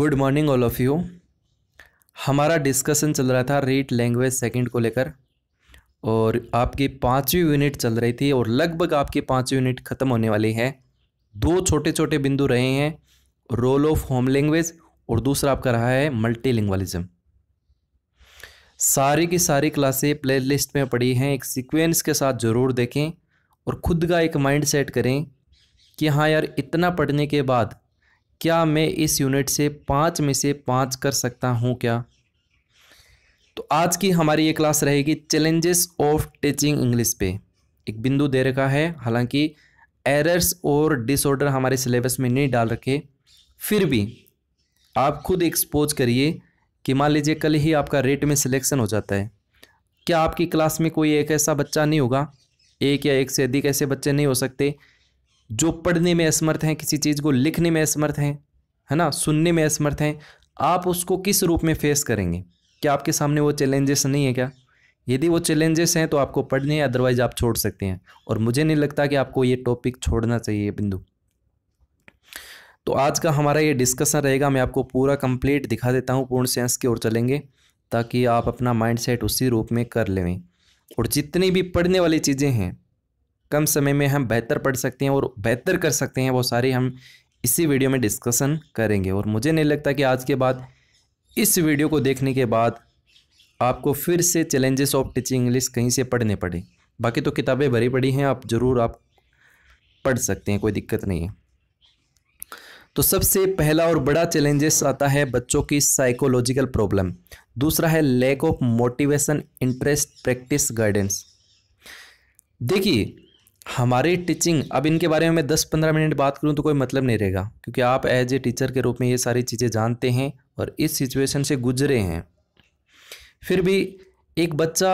good morning all of you हमारा discussion चल रहा था रेट लैंग्वेज सेकंड को लेकर और आपकी पाँचवीं यूनिट चल रही थी और लगभग आपकी पाँचवीं यूनिट ख़त्म होने वाली है दो छोटे छोटे बिंदु रहे हैं रोल ऑफ होम लैंग्वेज और दूसरा आपका रहा है मल्टीलिंग्वालिज्म सारी की सारी क्लासें प्लेलिस्ट में पड़ी हैं एक सिक्वेंस के साथ ज़रूर देखें और ख़ुद का एक माइंड सेट करें कि हाँ यार इतना पढ़ने के बाद क्या मैं इस यूनिट से पाँच में से पाँच कर सकता हूँ क्या तो आज की हमारी ये क्लास रहेगी चैलेंजेस ऑफ टीचिंग इंग्लिश पे एक बिंदु दे रखा है हालांकि एरर्स और डिसऑर्डर हमारे सिलेबस में नहीं डाल रखे फिर भी आप खुद एक्सपोज करिए कि मान लीजिए कल ही आपका रेट में सिलेक्शन हो जाता है क्या आपकी क्लास में कोई एक ऐसा बच्चा नहीं होगा एक या एक से अधिक ऐसे बच्चे नहीं हो सकते जो पढ़ने में असमर्थ हैं किसी चीज़ को लिखने में असमर्थ हैं है ना सुनने में असमर्थ हैं आप उसको किस रूप में फेस करेंगे क्या आपके सामने वो चैलेंजेस नहीं है क्या यदि वो चैलेंजेस हैं तो आपको पढ़ने अदरवाइज़ आप छोड़ सकते हैं और मुझे नहीं लगता कि आपको ये टॉपिक छोड़ना चाहिए बिंदु तो आज का हमारा ये डिस्कशन रहेगा मैं आपको पूरा कंप्लीट दिखा देता हूँ पूर्ण सेंस की ओर चलेंगे ताकि आप अपना माइंड उसी रूप में कर लें और जितनी भी पढ़ने वाली चीज़ें हैं कम समय में हम बेहतर पढ़ सकते हैं और बेहतर कर सकते हैं वो सारे हम इसी वीडियो में डिस्कशन करेंगे और मुझे नहीं लगता कि आज के बाद इस वीडियो को देखने के बाद आपको फिर से चैलेंजेस ऑफ टीचिंग इंग्लिश कहीं से पढ़ने पड़े बाकी तो किताबें भरी पड़ी हैं आप ज़रूर आप पढ़ सकते हैं कोई दिक्कत नहीं है तो सबसे पहला और बड़ा चैलेंजेस आता है बच्चों की साइकोलॉजिकल प्रॉब्लम दूसरा है lack of motivation interest practice guidance देखिए हमारी टीचिंग अब इनके बारे में मैं दस पंद्रह मिनट बात करूँ तो कोई मतलब नहीं रहेगा क्योंकि आप एज ए टीचर के रूप में ये सारी चीज़ें जानते हैं और इस सिचुएशन से गुजरे हैं फिर भी एक बच्चा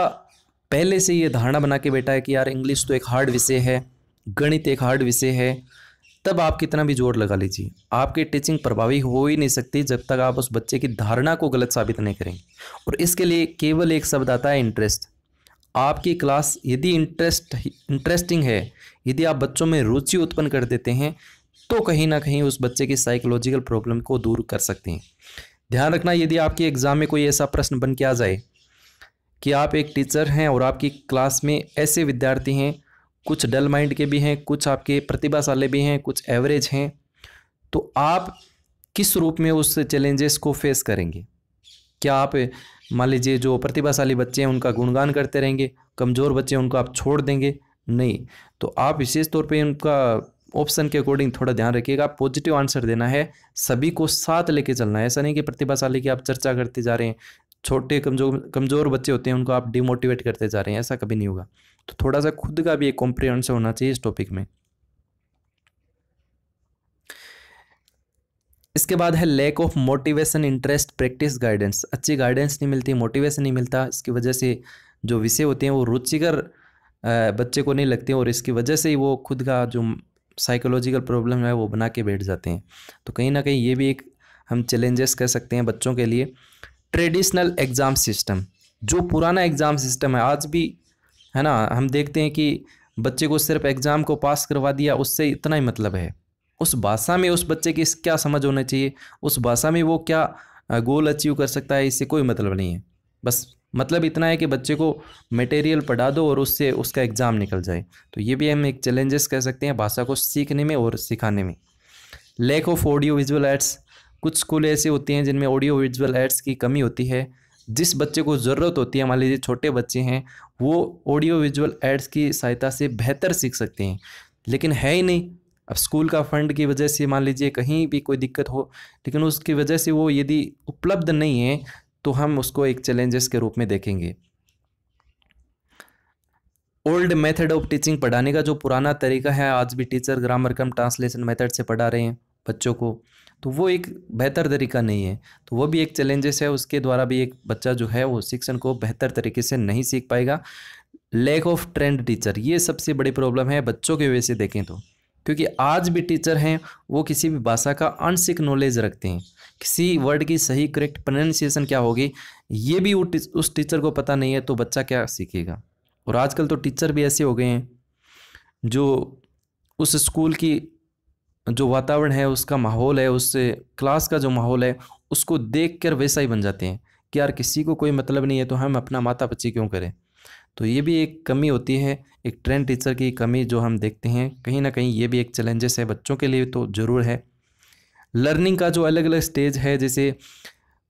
पहले से ये धारणा बना के बैठा है कि यार इंग्लिश तो एक हार्ड विषय है गणित एक हार्ड विषय है तब आप कितना भी जोर लगा लीजिए आपकी टीचिंग प्रभावी हो ही नहीं सकती जब तक आप उस बच्चे की धारणा को गलत साबित नहीं करें और इसके लिए केवल एक शब्द आता है इंटरेस्ट आपकी क्लास यदि इंटरेस्ट इंटरेस्टिंग है यदि आप बच्चों में रुचि उत्पन्न कर देते हैं तो कहीं ना कहीं उस बच्चे की साइकोलॉजिकल प्रॉब्लम को दूर कर सकते हैं ध्यान रखना यदि आपके एग्ज़ाम में कोई ऐसा प्रश्न बन के आ जाए कि आप एक टीचर हैं और आपकी क्लास में ऐसे विद्यार्थी हैं कुछ डल माइंड के भी हैं कुछ आपके प्रतिभाशाली भी हैं कुछ एवरेज हैं तो आप किस रूप में उस चैलेंजेस को फेस करेंगे क्या आप मान लीजिए जो प्रतिभाशाली बच्चे हैं उनका गुणगान करते रहेंगे कमज़ोर बच्चे उनको आप छोड़ देंगे नहीं तो आप विशेष तौर पे उनका ऑप्शन के अकॉर्डिंग थोड़ा ध्यान रखिएगा पॉजिटिव आंसर देना है सभी को साथ लेके चलना है ऐसा नहीं कि प्रतिभाशाली की आप चर्चा करते जा रहे हैं छोटे कमजोर कमज़ोर बच्चे होते हैं उनको आप डिमोटिवेट करते जा रहे हैं ऐसा कभी नहीं होगा तो थोड़ा सा खुद का भी एक कॉम्प्रिहेंशन होना चाहिए इस टॉपिक में इसके बाद है lack of motivation interest practice guidance अच्छी गाइडेंस नहीं मिलती मोटिवेशन नहीं मिलता इसकी वजह से जो विषय होते हैं वो रुचिकर बच्चे को नहीं लगते और इसकी वजह से ही वो खुद का जो साइकोलॉजिकल प्रॉब्लम है वो बना के बैठ जाते हैं तो कहीं ना कहीं ये भी एक हम चैलेंजेस कह सकते हैं बच्चों के लिए ट्रेडिशनल एग्ज़ाम सिस्टम जो पुराना एग्ज़ाम सिस्टम है आज भी है ना हम देखते हैं कि बच्चे को सिर्फ एग्ज़ाम को पास करवा दिया उससे इतना ही मतलब है उस भाषा में उस बच्चे की क्या समझ होना चाहिए उस भाषा में वो क्या गोल अचीव कर सकता है इससे कोई मतलब नहीं है बस मतलब इतना है कि बच्चे को मटेरियल पढ़ा दो और उससे उसका एग्ज़ाम निकल जाए तो ये भी हम एक चैलेंजेस कह सकते हैं भाषा को सीखने में और सिखाने में lack of audio visual aids कुछ स्कूल ऐसे होते हैं जिनमें ऑडियो विजुअल एड्स की कमी होती है जिस बच्चे को ज़रूरत होती है मान लीजिए छोटे बच्चे हैं वो ऑडियो विजुअल एड्स की सहायता से बेहतर सीख सकते हैं लेकिन है ही नहीं अब स्कूल का फंड की वजह से मान लीजिए कहीं भी कोई दिक्कत हो लेकिन उसकी वजह से वो यदि उपलब्ध नहीं है तो हम उसको एक चैलेंजेस के रूप में देखेंगे ओल्ड मेथड ऑफ टीचिंग पढ़ाने का जो पुराना तरीका है आज भी teacher grammar cum translation method से पढ़ा रहे हैं बच्चों को तो वो एक बेहतर तरीका नहीं है तो वो भी एक चैलेंजेस है उसके द्वारा भी एक बच्चा जो है वो शिक्षण को बेहतर तरीके से नहीं सीख पाएगा लैक ऑफ ट्रेंड टीचर ये सबसे बड़ी प्रॉब्लम है बच्चों के वजह से देखें तो क्योंकि आज भी टीचर हैं वो किसी भी भाषा का अनसिक नॉलेज रखते हैं किसी वर्ड की सही करेक्ट प्रोनाउंसिएशन क्या होगी ये भी उस टीचर को पता नहीं है तो बच्चा क्या सीखेगा और आजकल तो टीचर भी ऐसे हो गए हैं जो उस स्कूल की जो वातावरण है उसका माहौल है उस क्लास का जो माहौल है उसको देख कर वैसा ही बन जाते हैं कि यार किसी को कोई मतलब नहीं है तो हम अपना माता पच्ची क्यों करें तो ये भी एक कमी होती है एक ट्रेंड टीचर की कमी जो हम देखते हैं कहीं ना कहीं ये भी एक चैलेंजेस है बच्चों के लिए तो ज़रूर है लर्निंग का जो अलग अलग स्टेज है जैसे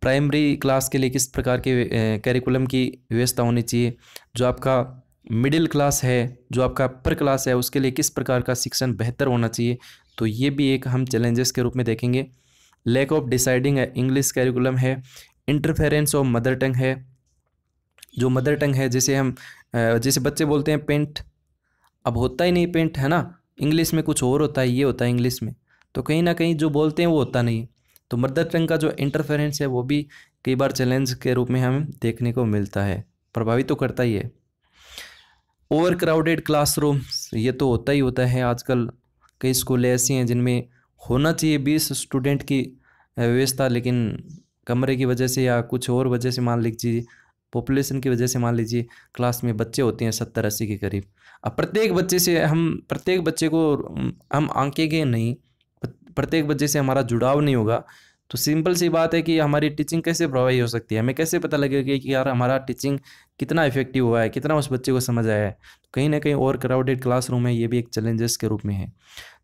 प्राइमरी क्लास के लिए किस प्रकार के करिकुलम की व्यवस्था होनी चाहिए जो आपका मिडिल क्लास है जो आपका अपर क्लास है उसके लिए किस प्रकार का शिक्षण बेहतर होना चाहिए तो ये भी एक हम चैलेंजेस के रूप में देखेंगे lack of deciding English curriculum है इंटरफेरेंस ऑफ मदर टंग है जो मदर टंग है जैसे हम जैसे बच्चे बोलते हैं पेंट अब होता ही नहीं पेंट है ना इंग्लिश में कुछ और होता है ये होता है इंग्लिश में तो कहीं ना कहीं जो बोलते हैं वो होता नहीं तो मदर टंग का जो इंटरफेरेंस है वो भी कई बार चैलेंज के रूप में हमें देखने को मिलता है प्रभावित तो करता ही है ओवर क्राउडेड क्लासरूम ये तो होता ही होता है आजकल कई स्कूल ऐसे हैं जिनमें होना चाहिए बीस स्टूडेंट की व्यवस्था लेकिन कमरे की वजह से या कुछ और वजह से मान लीजिए पॉपुलेशन की वजह से मान लीजिए क्लास में बच्चे होते हैं सत्तर अस्सी के करीब अब प्रत्येक बच्चे से हम प्रत्येक बच्चे को हम आंकेंगे नहीं प्रत्येक बच्चे से हमारा जुड़ाव नहीं होगा तो सिंपल सी बात है कि हमारी टीचिंग कैसे प्रभावी हो सकती है हमें कैसे पता लगेगा कि यार हमारा टीचिंग कितना इफेक्टिव हुआ है कितना उस बच्चे को समझ आया है कहीं ना कहीं ओवर क्राउडेड क्लासरूम है ये भी एक चैलेंजेस के रूप में है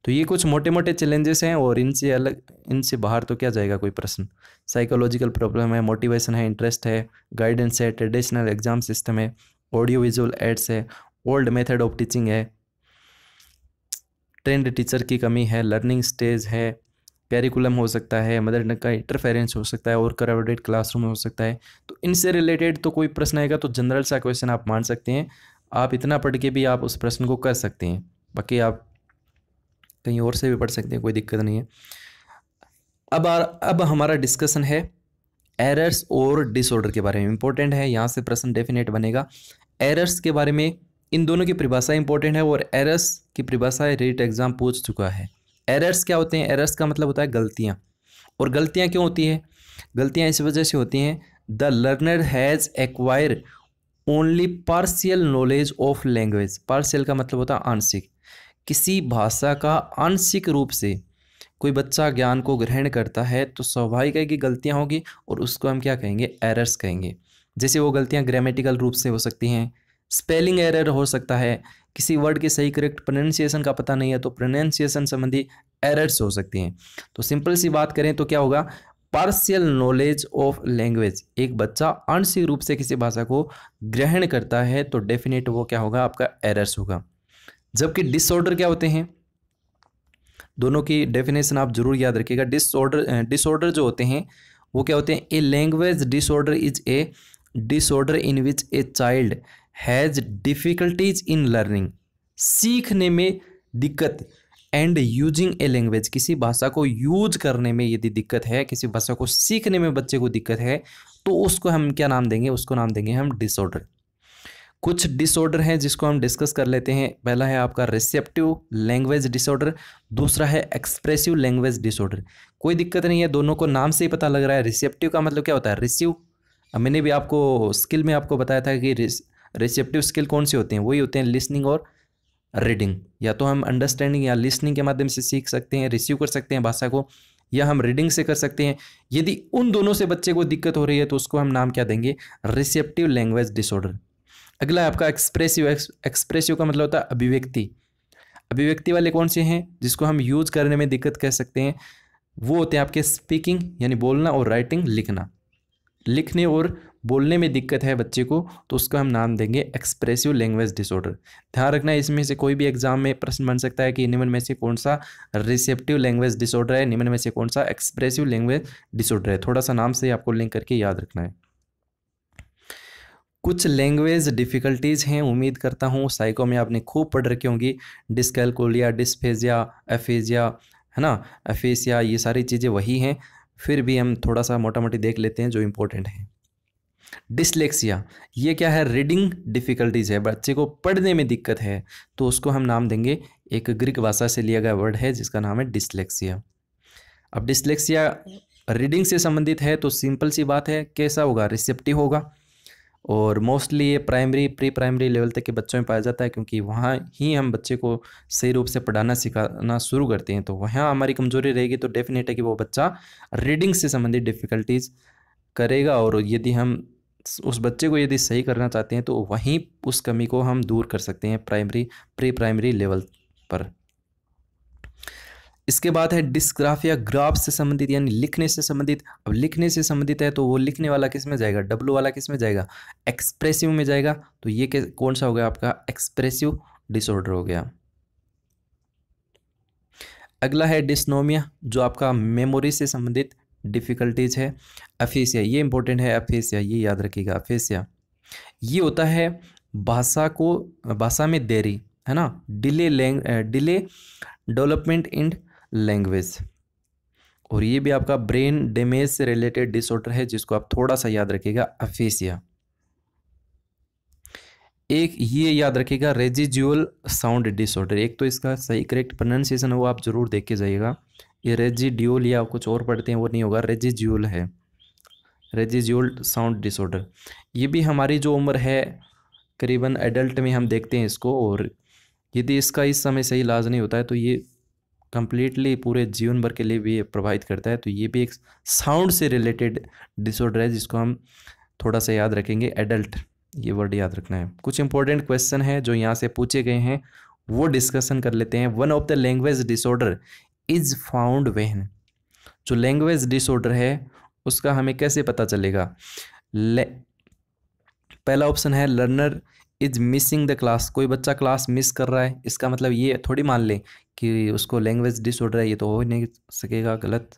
तो ये कुछ मोटे मोटे चैलेंजेस हैं और इनसे अलग इनसे बाहर तो क्या जाएगा कोई प्रश्न साइकोलॉजिकल प्रॉब्लम है मोटिवेशन है इंटरेस्ट है गाइडेंस है ट्रेडिशनल एग्जाम सिस्टम है ऑडियो विजुअल एड्स है ओल्ड मेथड ऑफ टीचिंग है ट्रेंड टीचर की कमी है लर्निंग स्टेज है कैरिकुलम हो सकता है मदर टंग का इंटरफेरेंस हो सकता है और क्राउडेड क्लासरूम हो सकता है तो इनसे रिलेटेड तो कोई प्रश्न आएगा तो जनरल सा क्वेश्चन आप मान सकते हैं आप इतना पढ़ के भी आप उस प्रश्न को कर सकते हैं बाकी आप कहीं और से भी पढ़ सकते हैं कोई दिक्कत नहीं है अब आ, अब हमारा डिस्कशन है एरर्स और डिसऑर्डर के बारे में इंपॉर्टेंट है यहाँ से प्रश्न डेफिनेट बनेगा एरर्स के बारे में इन दोनों की परिभाषा इंपॉर्टेंट है और एरर्स की परिभाषा रेट एग्ज़ाम पूछ चुका है एरर्स क्या होते हैं एरर्स का मतलब होता है गलतियाँ और गलतियाँ क्यों होती हैं गलतियाँ इस वजह से होती हैं the learner has acquire only partial knowledge of language partial का मतलब होता है आंशिक किसी भाषा का आंशिक रूप से कोई बच्चा ज्ञान को ग्रहण करता है तो स्वाभाविक है कि गलतियाँ होगी और उसको हम क्या कहेंगे एरर्स कहेंगे जैसे वो गलतियाँ ग्रामेटिकल रूप से हो सकती हैं स्पेलिंग एरर हो सकता है किसी वर्ड के सही करेक्ट प्रोनंसिएशन का पता नहीं है तो प्रोनाउंसिएशन संबंधी एरर्स हो सकती हैं तो सिंपल सी बात करें तो क्या होगा पार्शियल नॉलेज ऑफ लैंग्वेज एक बच्चा आंशिक रूप से किसी भाषा को ग्रहण करता है तो डेफिनेट वो क्या होगा आपका एरर्स होगा जबकि डिसऑर्डर क्या होते हैं दोनों की डेफिनेशन आप जरूर याद रखिएगा डिसऑर्डर डिसऑर्डर जो होते हैं वो क्या होते हैं a language disorder is a disorder in which a child has difficulties in learning सीखने में दिक्कत एंड यूजिंग ए लैंग्वेज किसी भाषा को यूज करने में यदि दिक्कत है किसी भाषा को सीखने में बच्चे को दिक्कत है तो उसको हम क्या नाम देंगे उसको नाम देंगे हम डिसऑर्डर कुछ डिसऑर्डर हैं जिसको हम डिस्कस कर लेते हैं पहला है आपका रिसेप्टिव लैंग्वेज डिसऑर्डर दूसरा है एक्सप्रेसिव लैंग्वेज डिसऑर्डर कोई दिक्कत नहीं है दोनों को नाम से ही पता लग रहा है रिसेप्टिव का मतलब क्या होता है रिसीव मैंने भी आपको स्किल में आपको बताया था कि रिसेप्टिव स्किल कौन से होते हैं वही होते हैं लिसनिंग और रीडिंग या तो हम अंडरस्टैंडिंग या लिसनिंग के माध्यम से सीख सकते हैं रिसीव कर सकते हैं भाषा को या हम रीडिंग से कर सकते हैं यदि उन दोनों से बच्चे को दिक्कत हो रही है तो उसको हम नाम क्या देंगे रिसेप्टिव लैंग्वेज डिसऑर्डर अगला आपका एक्सप्रेसिव एक्सप्रेसिव का मतलब होता है अभिव्यक्ति अभिव्यक्ति वाले कौन से हैं जिसको हम यूज करने में दिक्कत कह सकते हैं वो होते हैं आपके स्पीकिंग यानी बोलना और राइटिंग लिखना लिखने और बोलने में दिक्कत है बच्चे को तो उसका हम नाम देंगे एक्सप्रेसिव लैंग्वेज डिसऑर्डर ध्यान रखना इसमें से कोई भी एग्जाम में प्रश्न बन सकता है कि निम्न में से कौन सा रिसेप्टिव लैंग्वेज डिसऑर्डर है निम्न में से कौन सा एक्सप्रेसिव लैंग्वेज डिसऑर्डर है थोड़ा सा नाम से आपको लिंक करके याद रखना है कुछ लैंग्वेज डिफ़िकल्टीज़ हैं उम्मीद करता हूँ साइको में आपने खूब पढ़ रखी होंगी डिस्कैलकुलिया डिस्फेजिया एफेजिया है ना एफेसिया ये सारी चीज़ें वही हैं फिर भी हम थोड़ा सा मोटा मोटी देख लेते हैं जो इम्पोर्टेंट है डिसलेक्सिया ये क्या है रीडिंग डिफ़िकल्टीज़ है बच्चे को पढ़ने में दिक्कत है तो उसको हम नाम देंगे एक ग्रीक भाषा से लिया गया वर्ड है जिसका नाम है डिसलेक्सिया अब डिसलेक्सिया रीडिंग से संबंधित है तो सिंपल सी बात है कैसा होगा रिसेप्टिव होगा और मोस्टली ये प्राइमरी प्री प्राइमरी लेवल तक के बच्चों में पाया जाता है क्योंकि वहाँ ही हम बच्चे को सही रूप से पढ़ाना सिखाना शुरू करते हैं तो वहाँ हमारी कमज़ोरी रहेगी तो डेफिनेट है कि वो बच्चा रीडिंग से संबंधित डिफ़िकल्टीज़ करेगा और यदि हम उस बच्चे को यदि सही करना चाहते हैं तो वहीं उस कमी को हम दूर कर सकते हैं प्राइमरी प्री प्राइमरी लेवल पर इसके बाद है डिस्क्राफ या ग्राफ से संबंधित यानी लिखने से संबंधित अब लिखने से संबंधित है तो वो लिखने वाला किस में जाएगा डब्लू वाला किस में जाएगा एक्सप्रेसिव में जाएगा तो ये कौन सा हो गया आपका एक्सप्रेसिव डिसऑर्डर हो गया अगला है डिस्नोमिया जो आपका मेमोरी से संबंधित डिफ़िकल्टीज है अफेसिया ये इंपॉर्टेंट है अफेसिया ये याद रखिएगा अफेसिया ये होता है भाषा को भाषा में देरी है ना delay lang delay development and language और ये भी आपका ब्रेन डैमेज से रिलेटेड डिसऑर्डर है जिसको आप थोड़ा सा याद रखिएगा अफेसिया एक ये याद रखिएगा रेजिजुअल साउंड डिसऑर्डर एक तो इसका सही करेक्ट प्रोनाउंसिएशन है वो आप ज़रूर देख के जाइएगा ये रेजिड्यूल या कुछ और पढ़ते हैं वो नहीं होगा रेजिज्यूल है रेजिज्यूल साउंड डिसऑर्डर ये भी हमारी जो उम्र है करीबन एडल्ट में हम देखते हैं इसको और यदि इसका इस समय सही इलाज नहीं होता है तो ये कंप्लीटली पूरे जीवन भर के लिए भी प्रभावित करता है तो ये भी एक साउंड से रिलेटेड डिसऑर्डर है जिसको हम थोड़ा सा याद रखेंगे एडल्ट ये वर्ड याद रखना है कुछ इंपॉर्टेंट क्वेश्चन है जो यहाँ से पूछे गए हैं वो डिस्कशन कर लेते हैं one of the language disorder is found when जो लैंग्वेज डिसऑर्डर है उसका हमें कैसे पता चलेगा पहला ऑप्शन है learner is missing the class कोई बच्चा क्लास मिस कर रहा है इसका मतलब ये थोड़ी मान लें कि उसको लैंग्वेज डिसऑर्डर है ये तो हो ही नहीं सकेगा गलत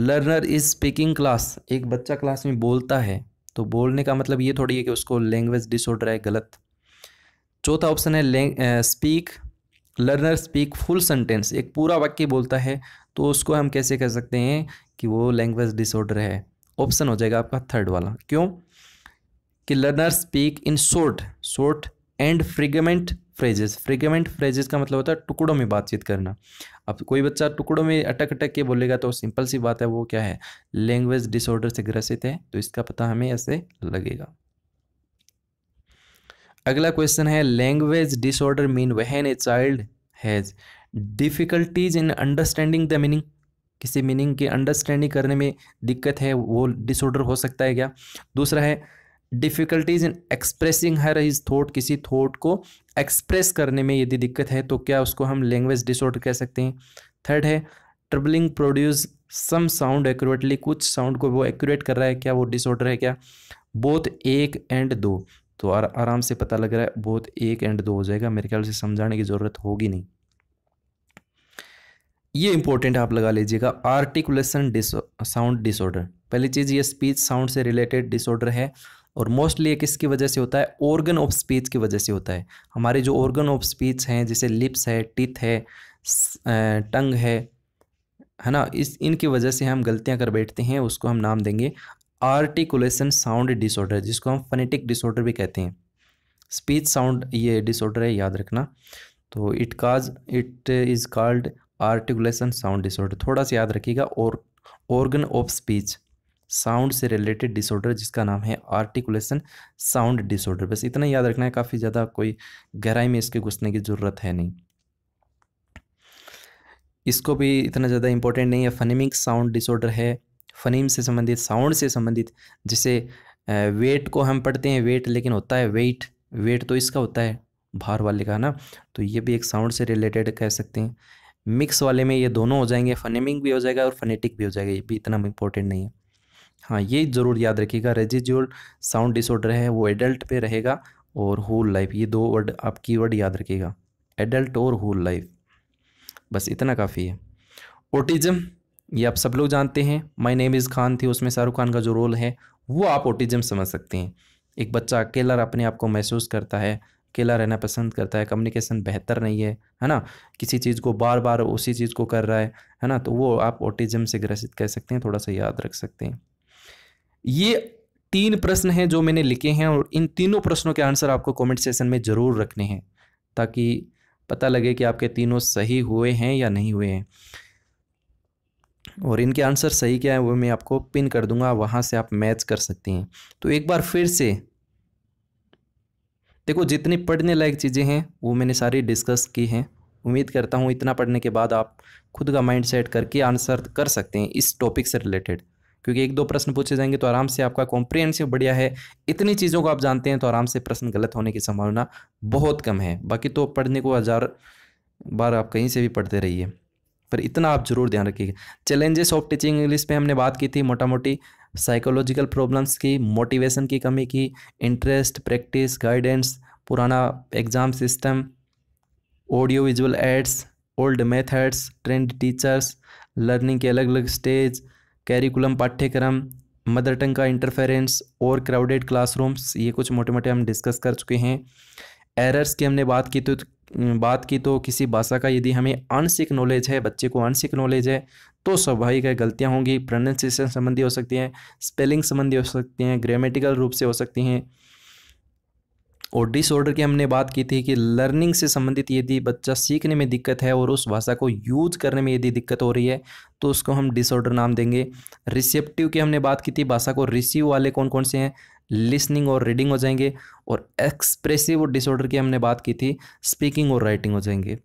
लर्नर इज स्पीकिंग क्लास एक बच्चा क्लास में बोलता है तो बोलने का मतलब ये थोड़ी है कि उसको लैंग्वेज डिसऑर्डर है गलत चौथा ऑप्शन है speak learner speak full sentence एक पूरा वाक्य बोलता है तो उसको हम कैसे कह सकते हैं कि वो लैंग्वेज डिसऑर्डर है ऑप्शन हो जाएगा आपका थर्ड वाला क्यों कि learner speak in short short and fragment phrases fragment phrases का मतलब होता है टुकड़ों में बातचीत करना अब कोई बच्चा टुकड़ों में अटक अटक के बोलेगा तो सिंपल सी बात है वो क्या है लैंग्वेज डिसऑर्डर से ग्रसित है तो इसका पता हमें ऐसे लगेगा अगला क्वेश्चन है language disorder mean when a child has difficulties in understanding the meaning किसी मीनिंग की अंडरस्टैंडिंग करने में दिक्कत है वो डिसऑर्डर हो सकता है क्या दूसरा है difficulties in expressing her is thought किसी थॉट को एक्सप्रेस करने में यदि दिक्कत है तो क्या उसको हम लैंग्वेज डिसऑर्डर कह सकते हैं थर्ड है troubling produce some sound accurately कुछ साउंड को वो एक्यूरेट कर रहा है क्या वो डिसऑर्डर है क्या बोथ एक एंड दो तो आर, आराम से पता लग रहा है बोथ एक एंड दो हो जाएगा मेरे ख्याल से समझाने की ज़रूरत होगी नहीं ये इंपॉर्टेंट आप लगा लीजिएगा आर्टिकुलेशन डिस साउंड डिसऑर्डर पहली चीज़ ये स्पीच साउंड से रिलेटेड डिसऑर्डर है और मोस्टली एक इसकी वजह से होता है ऑर्गन ऑफ स्पीच की वजह से होता है हमारे जो ऑर्गन ऑफ स्पीच हैं जैसे लिप्स है टिथ है टंग है है ना इस इनकी वजह से हम गलतियां कर बैठते हैं उसको हम नाम देंगे आर्टिकुलेशन साउंड डिसऑर्डर जिसको हम फनेटिक डिसऑर्डर भी कहते हैं स्पीच साउंड ये डिसऑर्डर है याद रखना तो it cause it is called articulation sound disorder थोड़ा सा याद रखिएगा और ऑर्गन ऑफ स्पीच साउंड से रिलेटेड डिसऑर्डर जिसका नाम है आर्टिकुलेशन साउंड डिसऑर्डर बस इतना याद रखना है काफ़ी ज़्यादा कोई गहराई में इसके घुसने की ज़रूरत है नहीं इसको भी इतना ज़्यादा इंपॉर्टेंट नहीं है फनीमिक साउंड डिसऑर्डर है फनीम से संबंधित साउंड से संबंधित जिसे वेट को हम पढ़ते हैं वेट लेकिन होता है वेट वेट तो इसका होता है भार वाले का ना तो ये भी एक साउंड से रिलेटेड कह सकते हैं मिक्स वाले में ये दोनों हो जाएंगे फनेमिंग भी हो जाएगा और फनेटिक भी हो जाएगा ये भी इतना इंपॉर्टेंट नहीं है हाँ ये ज़रूर याद रखिएगा रेजिजुअल साउंड डिसऑर्डर है वो एडल्ट पे रहेगा और होल लाइफ ये दो वर्ड आप की वर्ड याद रखिएगा एडल्ट और होल लाइफ बस इतना काफ़ी है ओटिज़म ये आप सब लोग जानते हैं माय नेम इज़ खान थी उसमें शाहरुख खान का जो रोल है वो आप ओटिज़म समझ सकते हैं एक बच्चा अकेला अपने आप को महसूस करता है अकेला रहना पसंद करता है कम्युनिकेशन बेहतर नहीं है है ना किसी चीज़ को बार बार उसी चीज़ को कर रहा है है ना तो वो आप ऑटिज़म से ग्रसित कह सकते हैं थोड़ा सा याद रख सकते हैं ये तीन प्रश्न हैं जो मैंने लिखे हैं और इन तीनों प्रश्नों के आंसर आपको कमेंट सेशन में ज़रूर रखने हैं ताकि पता लगे कि आपके तीनों सही हुए हैं या नहीं हुए हैं और इनके आंसर सही क्या है वो मैं आपको पिन कर दूंगा वहाँ से आप मैच कर सकते हैं तो एक बार फिर से देखो जितनी पढ़ने लायक चीज़ें हैं वो मैंने सारी डिस्कस की हैं उम्मीद करता हूँ इतना पढ़ने के बाद आप खुद का माइंड सेट करके आंसर कर सकते हैं इस टॉपिक से रिलेटेड क्योंकि एक दो प्रश्न पूछे जाएंगे तो आराम से आपका कॉम्प्रिहेंसिव बढ़िया है इतनी चीज़ों को आप जानते हैं तो आराम से प्रश्न गलत होने की संभावना बहुत कम है बाकी तो पढ़ने को हज़ार बार आप कहीं से भी पढ़ते रहिए पर इतना आप जरूर ध्यान रखिएगा चैलेंजेस ऑफ टीचिंग इंग्लिश पर हमने बात की थी मोटा मोटी साइकोलॉजिकल प्रॉब्लम्स की मोटिवेशन की कमी की इंटरेस्ट प्रैक्टिस गाइडेंस पुराना exam system audio visual aids old methods trained teachers learning के अलग अलग स्टेज कैरिकुलम पाठ्यक्रम मदर टंग का इंटरफेरेंस और क्राउडेड क्लासरूम्स ये कुछ मोटे मोटे हम डिस्कस कर चुके हैं एरर्स की हमने बात की तो बात की तो किसी भाषा का यदि हमें आंशिक नॉलेज है बच्चे को आंशिक नॉलेज है तो स्वाभाविक है गलतियाँ होंगी प्रोनाउंसिएशन संबंधी हो सकती हैं स्पेलिंग संबंधी हो सकती हैं ग्रामेटिकल रूप से हो सकती हैं और डिसऑर्डर की हमने बात की थी कि लर्निंग से संबंधित यदि बच्चा सीखने में दिक्कत है और उस भाषा को यूज करने में यदि दिक्कत हो रही है तो उसको हम डिसऑर्डर नाम देंगे रिसेप्टिव की हमने बात की थी भाषा को रिसीव वाले कौन कौन से हैं लिसनिंग और रीडिंग हो जाएंगे और एक्सप्रेसिव और डिसऑर्डर की हमने बात की थी स्पीकिंग और राइटिंग हो जाएंगे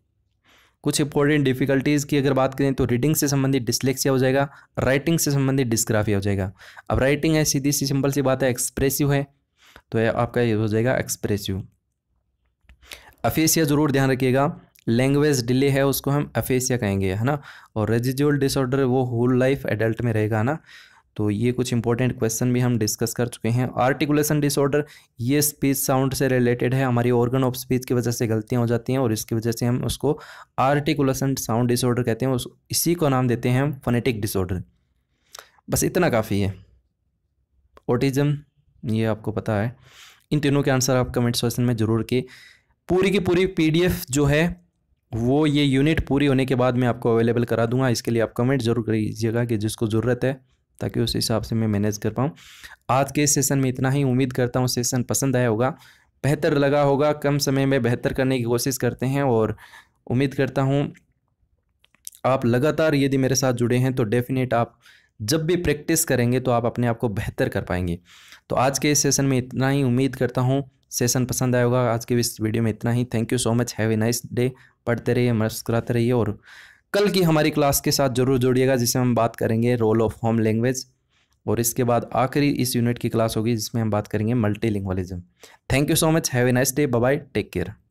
कुछ इंपॉर्टेंट डिफिकल्टीज़ की अगर बात करें तो रीडिंग से संबंधित डिस्लेक्सिया हो जाएगा राइटिंग से संबंधित डिस्ग्राफिया हो जाएगा अब राइटिंग है सीधी सी सिंपल सी बात है एक्सप्रेसिव है तो यह आपका ये हो जाएगा एक्सप्रेसिव अफेसिया ज़रूर ध्यान रखिएगा लैंग्वेज डिले है उसको हम अफेसिया कहेंगे है ना और रेजिजुअल डिसऑर्डर वो होल लाइफ एडल्ट में रहेगा ना तो ये कुछ इंपॉर्टेंट क्वेश्चन भी हम डिस्कस कर चुके हैं आर्टिकुलेशन डिसऑर्डर ये स्पीच साउंड से रिलेटेड है हमारी ऑर्गन ऑफ स्पीच की वजह से गलतियाँ हो जाती हैं और इसकी वजह से हम उसको आर्टिकुलेशन साउंड डिसऑर्डर कहते हैं उस इसी को नाम देते हैं हम फोनेटिक डिसऑर्डर बस इतना काफ़ी है ओटिजम ये आपको पता है इन तीनों के आंसर आप कमेंट सेक्शन में ज़रूर के पूरी की पूरी पीडीएफ जो है वो ये यूनिट पूरी होने के बाद मैं आपको अवेलेबल करा दूंगा इसके लिए आप कमेंट जरूर कीजिएगा कि जिसको ज़रूरत है ताकि उस हिसाब से मैं मैनेज कर पाऊँ आज के सेशन में इतना ही उम्मीद करता हूँ सेशन पसंद आया होगा बेहतर लगा होगा कम समय में बेहतर करने की कोशिश करते हैं और उम्मीद करता हूँ आप लगातार यदि मेरे साथ जुड़े हैं तो डेफिनेट आप जब भी प्रैक्टिस करेंगे तो आप अपने आप को बेहतर कर पाएंगे तो आज के इस सेशन में इतना ही उम्मीद करता हूँ सेशन पसंद आया होगा आज के इस वीडियो में इतना ही thank you so much have a nice day पढ़ते रहिए मुस्कुराते रहिए और कल की हमारी क्लास के साथ जरूर जुड़िएगा जिसमें हम बात करेंगे रोल ऑफ होम लैंग्वेज और इसके बाद आखिरी इस यूनिट की क्लास होगी जिसमें हम बात करेंगे multi thank you so much have a nice day bye take care